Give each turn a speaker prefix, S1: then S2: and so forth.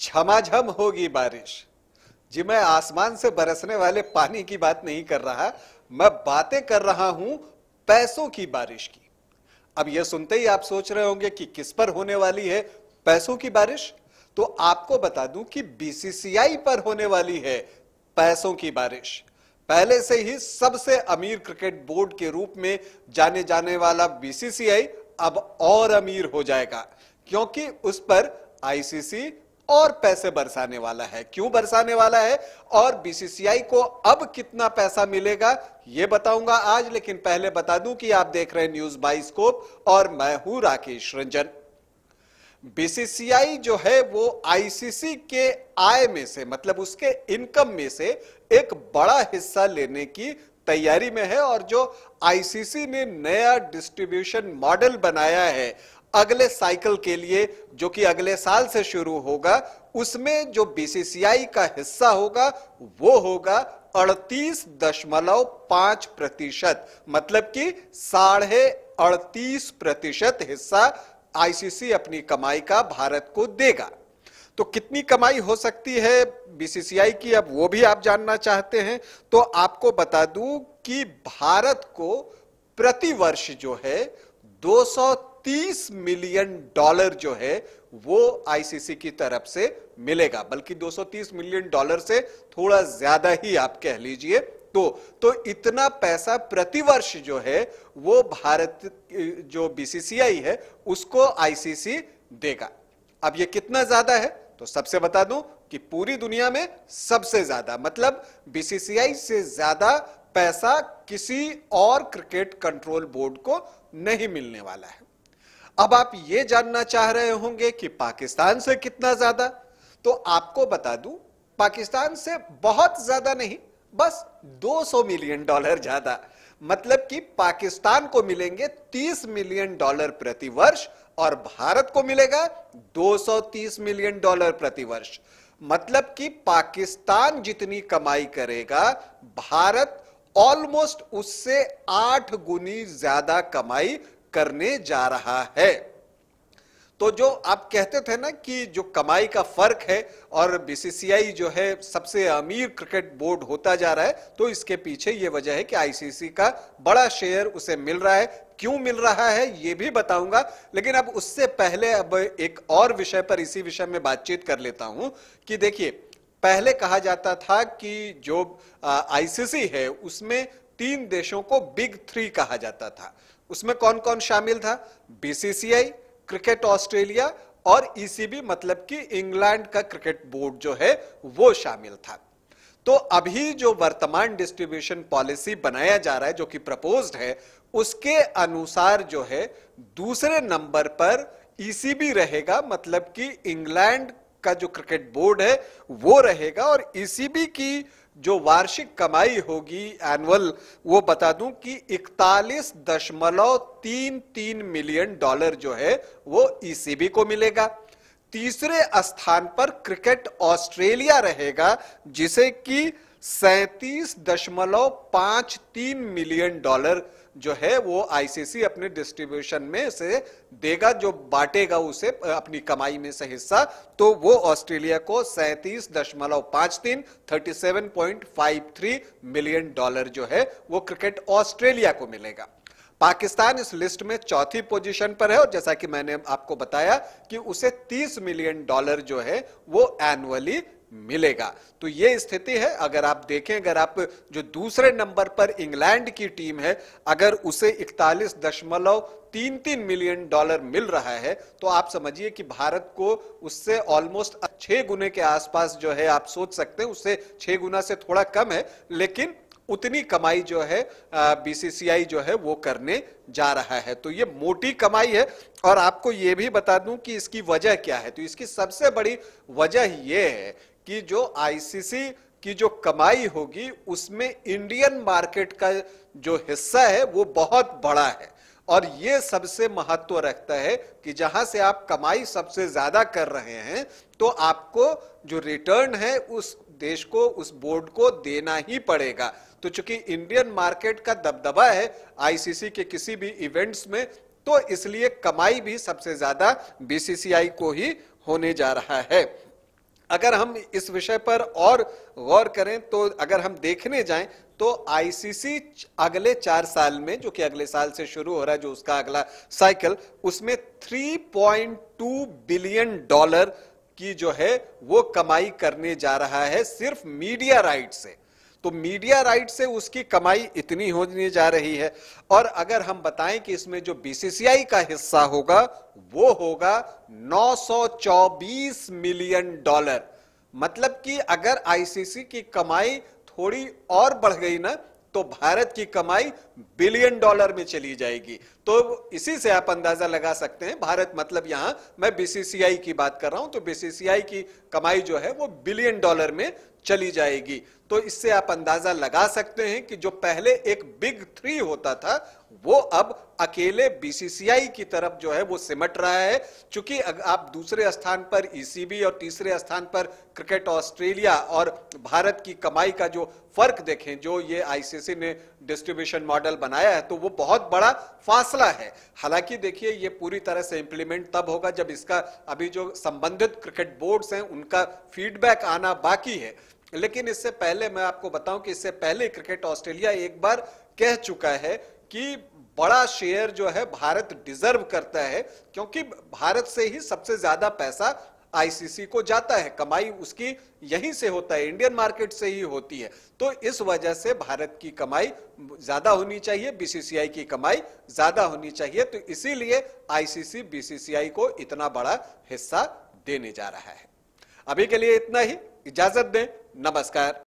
S1: झमाझम होगी बारिश जी मैं आसमान से बरसने वाले पानी की बात नहीं कर रहा मैं बातें कर रहा हूं पैसों की बारिश की अब यह सुनते ही आप सोच रहे होंगे कि किस पर होने वाली है पैसों की बारिश तो आपको बता दूं कि बीसीसीआई पर होने वाली है पैसों की बारिश पहले से ही सबसे अमीर क्रिकेट बोर्ड के रूप में जाने जाने वाला बीसीसीआई अब और अमीर हो जाएगा क्योंकि उस पर आईसीसी और पैसे बरसाने वाला है क्यों बरसाने वाला है और बीसीसीआई को अब कितना पैसा मिलेगा यह बताऊंगा आज लेकिन पहले बता दूं कि आप देख रहे हैं न्यूज बाइस्कोप और मैं हूं राकेश रंजन बीसीसीआई जो है वो आईसीसी के आय में से मतलब उसके इनकम में से एक बड़ा हिस्सा लेने की तैयारी में है और जो आईसीसी ने नया डिस्ट्रीब्यूशन मॉडल बनाया है अगले साइकिल के लिए जो कि अगले साल से शुरू होगा उसमें जो बीसीसीआई का हिस्सा होगा वो होगा अड़तीस दशमलव पांच प्रतिशत मतलब कि साढ़े अड़तीस प्रतिशत हिस्सा आईसीसी अपनी कमाई का भारत को देगा तो कितनी कमाई हो सकती है बीसीसीआई की अब वो भी आप जानना चाहते हैं तो आपको बता दूं कि भारत को प्रति वर्ष जो है दो 230 मिलियन डॉलर जो है वो आईसीसी की तरफ से मिलेगा बल्कि 230 मिलियन डॉलर से थोड़ा ज्यादा ही आप कह लीजिए तो तो इतना पैसा प्रतिवर्ष जो है वो भारत जो बीसीसीआई है उसको आईसीसी देगा अब ये कितना ज्यादा है तो सबसे बता दूं कि पूरी दुनिया में सबसे ज्यादा मतलब बीसीसीआई से ज्यादा पैसा किसी और क्रिकेट कंट्रोल बोर्ड को नहीं मिलने वाला है अब आप ये जानना चाह रहे होंगे कि पाकिस्तान से कितना ज्यादा तो आपको बता दूं पाकिस्तान से बहुत ज्यादा नहीं बस 200 मिलियन डॉलर ज्यादा मतलब कि पाकिस्तान को मिलेंगे 30 मिलियन डॉलर प्रति वर्ष और भारत को मिलेगा 230 मिलियन डॉलर प्रति वर्ष मतलब कि पाकिस्तान जितनी कमाई करेगा भारत ऑलमोस्ट उससे आठ गुनी ज्यादा कमाई करने जा रहा है तो जो आप कहते थे ना कि जो कमाई का फर्क है और बीसीसीआई जो है सबसे अमीर क्रिकेट बोर्ड होता जा रहा है तो इसके पीछे ये वजह है कि आईसीसी का बड़ा शेयर उसे मिल रहा है क्यों मिल रहा है ये भी बताऊंगा लेकिन अब उससे पहले अब एक और विषय पर इसी विषय में बातचीत कर लेता हूं कि देखिए पहले कहा जाता था कि जो आईसीसी है उसमें तीन देशों को बिग थ्री कहा जाता था उसमें कौन कौन शामिल था बीसीसीआई क्रिकेट ऑस्ट्रेलिया और ईसीबी e मतलब कि इंग्लैंड का क्रिकेट बोर्ड जो है वो शामिल था तो अभी जो वर्तमान डिस्ट्रीब्यूशन पॉलिसी बनाया जा रहा है जो कि प्रपोज्ड है उसके अनुसार जो है दूसरे नंबर पर ईसीबी e रहेगा मतलब कि इंग्लैंड का जो क्रिकेट बोर्ड है वो रहेगा और ईसीबी e की जो वार्षिक कमाई होगी एनुअल वो बता दूं कि इकतालीस दशमलव तीन तीन मिलियन डॉलर जो है वो ईसीबी e को मिलेगा तीसरे स्थान पर क्रिकेट ऑस्ट्रेलिया रहेगा जिसे कि सैतीस दशमलव पांच तीन मिलियन डॉलर जो है वो आईसीसी अपने डिस्ट्रीब्यूशन में से देगा जो बांटेगा उसे अपनी कमाई में से हिस्सा तो वो ऑस्ट्रेलिया को सैतीस दशमलव पांच तीन thirty seven point five three million dollar जो है वो क्रिकेट ऑस्ट्रेलिया को मिलेगा पाकिस्तान इस लिस्ट में चौथी पोजीशन पर है और जैसा कि मैंने आपको बताया कि उसे 30 मिलियन डॉलर जो है वो एनुअली मिलेगा तो ये स्थिति है अगर आप देखें अगर आप जो दूसरे नंबर पर इंग्लैंड की टीम है अगर उसे इकतालीस दशमलव तीन तीन मिलियन डॉलर मिल रहा है तो आप समझिए कि भारत को उससे ऑलमोस्ट छह गुने के आसपास जो है आप सोच सकते हैं उससे छह गुना से थोड़ा कम है लेकिन उतनी कमाई जो है बीसीसीआई जो है वो करने जा रहा है तो ये मोटी कमाई है और आपको ये भी बता दूं कि इसकी वजह क्या है तो इसकी सबसे बड़ी वजह ये है कि जो आईसीसी की जो कमाई होगी उसमें इंडियन मार्केट का जो हिस्सा है वो बहुत बड़ा है और ये सबसे महत्व रखता है कि जहां से आप कमाई सबसे ज्यादा कर रहे हैं तो आपको जो रिटर्न है उस देश को उस बोर्ड को देना ही पड़ेगा तो चूंकि इंडियन मार्केट का दबदबा है आईसीसी के किसी भी इवेंट्स में तो इसलिए कमाई भी सबसे ज्यादा बीसीसीआई को ही होने जा रहा है अगर हम इस विषय पर और गौर करें तो अगर हम देखने जाएं तो आईसीसी अगले चार साल में जो कि अगले साल से शुरू हो रहा है जो उसका अगला साइकिल उसमें 3.2 बिलियन डॉलर की जो है वो कमाई करने जा रहा है सिर्फ मीडिया राइट से तो मीडिया राइट से उसकी कमाई इतनी होने जा रही है और अगर हम बताएं कि इसमें जो बीसीसीआई का हिस्सा होगा वो होगा 924 मिलियन डॉलर मतलब कि अगर आईसीसी की कमाई थोड़ी और बढ़ गई ना तो भारत की कमाई बिलियन डॉलर में चली जाएगी तो इसी से आप अंदाजा लगा सकते हैं भारत मतलब यहां मैं बीसीसीआई की बात कर रहा हूं तो बीसीसीआई की कमाई जो है वो बिलियन डॉलर में चली जाएगी तो इससे आप अंदाजा लगा सकते हैं कि जो पहले एक बिग थ्री होता था वो अब अकेले बीसीसीआई की तरफ जो है वो सिमट रहा है क्योंकि आप दूसरे स्थान पर ईसीबी e और तीसरे स्थान पर क्रिकेट ऑस्ट्रेलिया और भारत की कमाई का जो फर्क देखें जो ये आईसीसी ने डिस्ट्रीब्यूशन मॉडल बनाया है तो वो बहुत बड़ा फासला है हालांकि देखिए ये पूरी तरह से इंप्लीमेंट तब होगा जब इसका अभी जो संबंधित क्रिकेट बोर्ड है उनका फीडबैक आना बाकी है लेकिन इससे पहले मैं आपको बताऊं कि इससे पहले क्रिकेट ऑस्ट्रेलिया एक बार कह चुका है कि बड़ा शेयर जो है भारत डिजर्व करता है क्योंकि भारत से ही सबसे ज्यादा पैसा आईसीसी को जाता है कमाई उसकी यहीं से होता है इंडियन मार्केट से ही होती है तो इस वजह से भारत की कमाई ज्यादा होनी चाहिए बीसीसीआई की कमाई ज्यादा होनी चाहिए तो इसीलिए आईसीसी बीसीसीआई को इतना बड़ा हिस्सा देने जा रहा है अभी के लिए इतना ही इजाजत दें नमस्कार